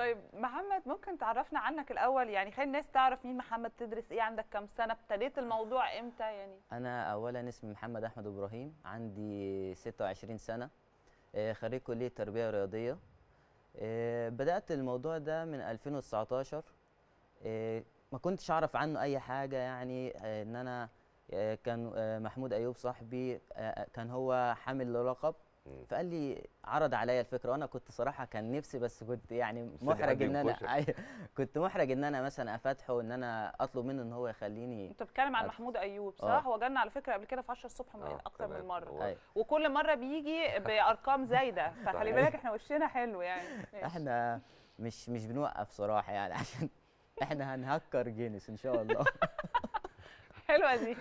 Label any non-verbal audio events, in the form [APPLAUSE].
طيب محمد ممكن تعرفنا عنك الاول يعني خلي الناس تعرف مين محمد تدرس ايه عندك كام سنه ابتديت الموضوع امتى يعني انا اولا اسمي محمد احمد ابراهيم عندي 26 سنه آه، خريج كليه تربيه رياضيه آه، بدات الموضوع ده من 2019 آه، ما كنتش اعرف عنه اي حاجه يعني ان انا كان محمود ايوب صاحبي كان هو حامل للقب فقال لي عرض عليا الفكره وانا كنت صراحه كان نفسي بس كنت يعني محرج ان انا [LAUGHS] أيوه، كنت محرج ان انا مثلا افتحه ان انا اطلب منه ان هو يخليني انت بتتكلم عن محمود ايوب آه. صح هو جانا على فكره قبل كده في 10 الصبح من آه، اكتر من مره آه. وكل مره بيجي [LAUGHS] بارقام زايده فخلي بالك احنا وشنا حلو يعني احنا مش مش بنوقف صراحه يعني عشان احنا هنهكر جينيس ان شاء الله [LAUGHS] حلوه دي